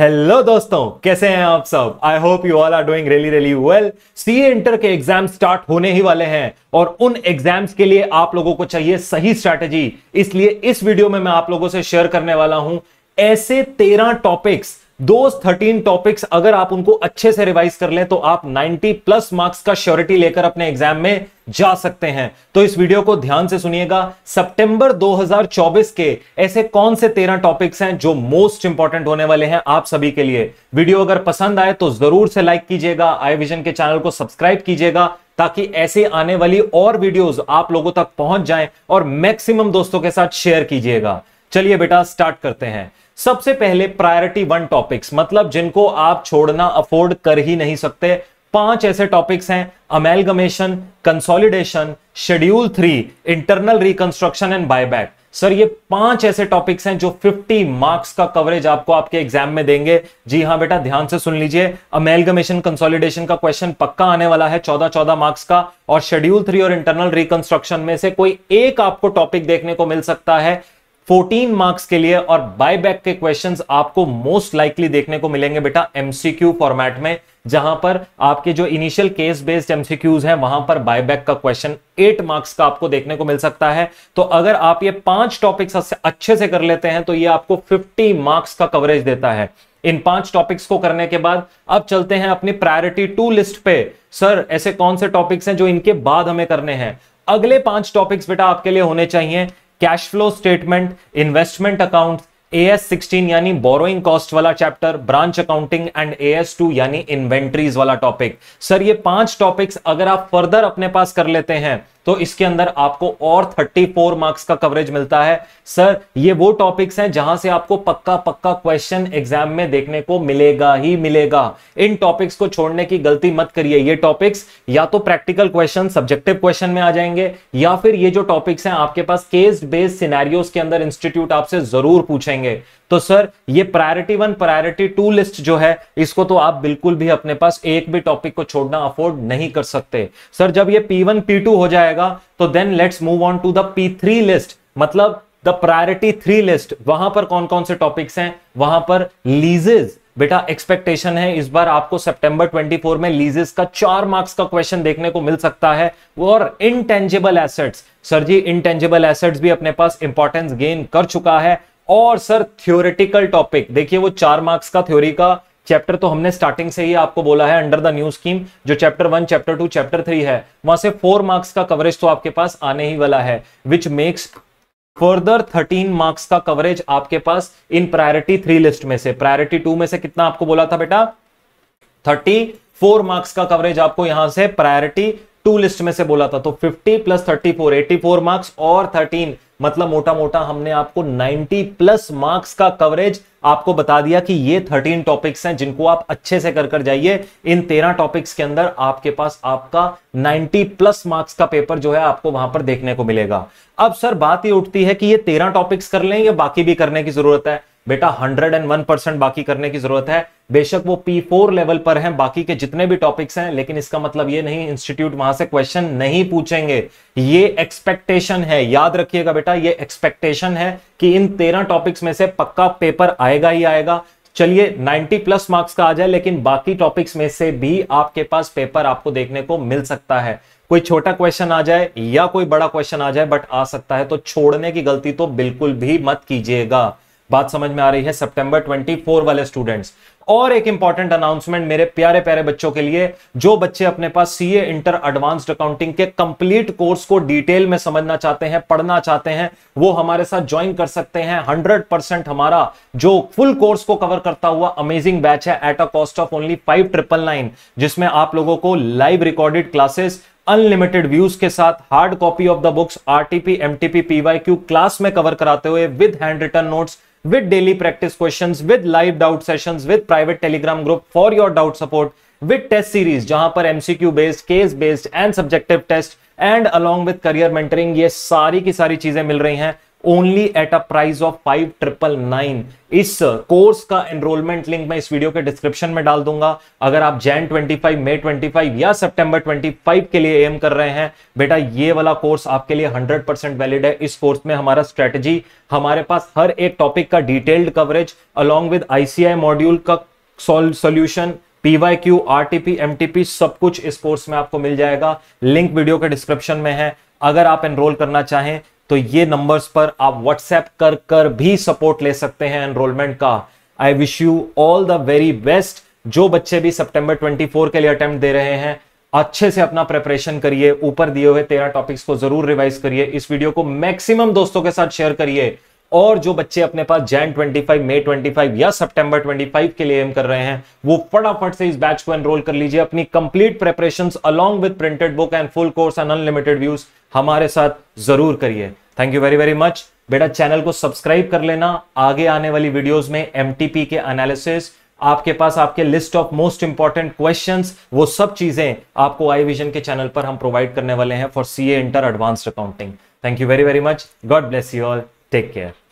hello दोस्तों कैसे हैं आप सब I hope you all are doing really really well C inter के एग्जाम स्टार्ट होने ही वाले हैं और उन एग्जाम्स के लिए आप लोगों को चाहिए सही स्ट्रैटेजी इसलिए इस वीडियो में मैं आप लोगों से शेयर करने वाला हूं ऐसे तेरह टॉपिक्स दोज थर्टीन टॉपिक्स अगर आप उनको अच्छे से रिवाइज कर लें तो आप 90 प्लस मार्क्स का श्योरिटी लेकर अपने एग्जाम में जा सकते हैं तो इस वीडियो को ध्यान से सुनिएगा सितंबर 2024 के ऐसे कौन से तेरह टॉपिक्स हैं जो मोस्ट इंपॉर्टेंट होने वाले हैं आप सभी के लिए वीडियो अगर पसंद आए तो जरूर से लाइक कीजिएगा आई विजन के चैनल को सब्सक्राइब कीजिएगा ताकि ऐसे आने वाली और वीडियोज आप लोगों तक पहुंच जाए और मैक्सिमम दोस्तों के साथ शेयर कीजिएगा चलिए बेटा स्टार्ट करते हैं सबसे पहले प्रायोरिटी वन टॉपिक्स मतलब जिनको आप छोड़ना अफोर्ड कर ही नहीं सकते पांच ऐसे टॉपिक्स हैं amalgamation consolidation schedule three internal reconstruction and buyback sir ये पांच ऐसे टॉपिक्स हैं जो 50 मार्क्स का कवरेज आपको आपके एग्जाम में देंगे जी हां बेटा ध्यान से सुन लीजिए अमेलगमेशन कंसोलिडेशन का क्वेश्चन पक्का आने वाला है 14-14 मार्क्स का और शेड्यूल थ्री और इंटरनल रिकंस्ट्रक्शन में से कोई एक आपको टॉपिक देखने को मिल सकता है 14 मार्क्स के लिए और बायबैक के क्वेश्चंस आपको मोस्ट लाइकली देखने को मिलेंगे बेटा एमसीक्यू फॉर्मेट में जहां पर आपके जो इनिशियल केस बेस्ड एमसीक्यूज हैं वहां पर बायबैक का क्वेश्चन 8 मार्क्स का आपको देखने को मिल सकता है तो अगर आप ये पांच टॉपिक्स अच्छे से कर लेते हैं तो ये आपको 50 मार्क्स का कवरेज देता है इन पांच टॉपिक्स को करने के बाद अब चलते हैं अपनी प्रायोरिटी टू लिस्ट पे सर ऐसे कौन से टॉपिक्स हैं जो इनके बाद हमें करने हैं अगले पांच टॉपिक्स बेटा आपके लिए होने चाहिए cash flow statement investment account A S sixteen यानी बोरोइंग कॉस्ट वाला chapter branch accounting and A S two यानी इन्वेंट्रीज वाला टॉपिक सर ये पांच टॉपिक्स अगर आप फर्दर अपने पास कर लेते हैं तो इसके अंदर आपको और 34 मार्क्स का कवरेज मिलता है सर ये वो टॉपिक्स हैं जहां से आपको पक्का पक्का क्वेश्चन एग्जाम में देखने को मिलेगा ही मिलेगा इन टॉपिक्स को छोड़ने की गलती मत करिए ये टॉपिक्स या तो प्रैक्टिकल क्वेश्चन सब्जेक्टिव क्वेश्चन में आ जाएंगे या फिर ये जो टॉपिक्स हैं आपके पास केस बेस्ड सिनेरियोस के अंदर इंस्टीट्यूट आपसे जरूर पूछेंगे तो सर ये priority one priority two list जो है इसको तो आप बिल्कुल भी अपने पास एक भी टॉपिक को छोड़ना अफोर्ड नहीं कर सकते सर जब ये पी वन पी टू हो जाएगा तो then let's move on to the P three list मतलब द प्रायोरिटी थ्री लिस्ट वहां पर कौन कौन से टॉपिक्स हैं वहां पर लीजेज बेटा एक्सपेक्टेशन है इस बार आपको सितंबर 24 में लीजेस का चार मार्क्स का क्वेश्चन देखने को मिल सकता है और intangible assets sir ji intangible assets भी अपने पास इंपॉर्टेंस गेन कर चुका है और सर थ्योरेटिकल टॉपिक देखिए वो चार मार्क्स का थ्योरी का चैप्टर तो हमने स्टार्टिंग से ही आपको बोला है अंडर द न्यू स्कीम जो chapter one chapter two chapter three है वहां से फोर मार्क्स का कवरेज तो आपके पास आने ही वाला है which makes further thirteen marks का कवरेज आपके पास इन प्रायोरिटी थ्री लिस्ट में से प्रायोरिटी टू में से कितना आपको बोला था बेटा थर्टी फोर मार्क्स का कवरेज आपको यहां से प्रायोरिटी टू लिस्ट में से बोला था तो 50 प्लस 34 84 मार्क्स और 13 मतलब मोटा मोटा हमने आपको 90 प्लस मार्क्स का कवरेज आपको बता दिया कि ये 13 टॉपिक्स हैं जिनको आप अच्छे से कर कर जाइए इन 13 टॉपिक्स के अंदर आपके पास आपका 90 प्लस मार्क्स का पेपर जो है आपको वहां पर देखने को मिलेगा अब सर बात ये उठती है कि ये तेरह टॉपिक्स कर लें या बाकी भी करने की जरूरत है बेटा 101 परसेंट बाकी करने की जरूरत है बेशक वो P4 लेवल पर हैं बाकी के जितने भी टॉपिक्स हैं लेकिन इसका मतलब ये नहीं इंस्टीट्यूट वहां से क्वेश्चन नहीं पूछेंगे ये एक्सपेक्टेशन है याद रखिएगा बेटा ये एक्सपेक्टेशन है कि इन तेरह टॉपिक्स में से पक्का पेपर आएगा ही आएगा चलिए 90 प्लस मार्क्स का आ जाए लेकिन बाकी टॉपिक्स में से भी आपके पास पेपर आपको देखने को मिल सकता है कोई छोटा क्वेश्चन आ जाए या कोई बड़ा क्वेश्चन आ जाए बट आ सकता है तो छोड़ने की गलती तो बिल्कुल भी मत कीजिएगा बात समझ में आ रही है सितंबर 24 वाले स्टूडेंट्स और एक इंपॉर्टेंट अनाउंसमेंट मेरे प्यारे प्यारे बच्चों के लिए जो बच्चे अपने पास सीए इंटर एडवांस्ड अकाउंटिंग के कंप्लीट कोर्स को डिटेल में समझना चाहते हैं पढ़ना चाहते हैं वो हमारे साथ ज्वाइन कर सकते हैं हंड्रेड परसेंट हमारा जो फुल कोर्स को कवर करता हुआ अमेजिंग बैच है at a cost of only five triple nine जिसमें आप लोगों को live recorded classes unlimited views के साथ hard copy of the books RTP MTP PYQ class में कवर कराते हुए with handwritten notes with daily practice question with live doubt session with private Telegram group for your doubt support with test series जहां पर MCQ based case based and subjective test and along with career mentoring ये सारी की सारी चीजें मिल रही हैं only at a price of five triple nine इस कोर्स uh, का एनरोलमेंट लिंक मैं इस वीडियो के डिस्क्रिप्शन में डाल दूंगा अगर आप जैन 25 मई 25 या सितंबर 25 के लिए एम कर रहे हैं बेटा ये वाला कोर्स आपके लिए 100 परसेंट वैलिड है इस कोर्स में हमारा स्ट्रेटजी हमारे पास हर एक टॉपिक का detailed coverage along with ICI module का सोल्यूशन PYQ, RTP, MTP सब कुछ इस कोर्स में आपको मिल जाएगा लिंक वीडियो के डिस्क्रिप्शन में है अगर आप एनरोल करना चाहें तो ये नंबर्स पर आप व्हाट्सएप कर कर भी सपोर्ट ले सकते हैं एनरोलमेंट का I wish you all the very best जो बच्चे भी सितंबर 24 के लिए अटेम्प्ट दे रहे हैं अच्छे से अपना प्रेपरेशन करिए ऊपर दिए हुए तेरह टॉपिक्स को जरूर रिवाइज करिए इस वीडियो को मैक्सिमम दोस्तों के साथ शेयर करिए और जो बच्चे अपने पास जैन 25, मई 25 या सितंबर 25 के लिए एम कर रहे हैं वो फटाफट से इस बैच को एनरोल कर लीजिए अपनी complete preparation along with printed book and full course and unlimited views हमारे साथ जरूर करिए thank you very very much बेटा चैनल को सब्सक्राइब कर लेना आगे आने वाली वीडियोस में एम के एनालिसिस आपके पास आपके list of most important question वो सब चीजें आपको आई विजन के चैनल पर हम प्रोवाइड करने वाले हैं for C A inter advance accounting thank you very very much God bless you all take care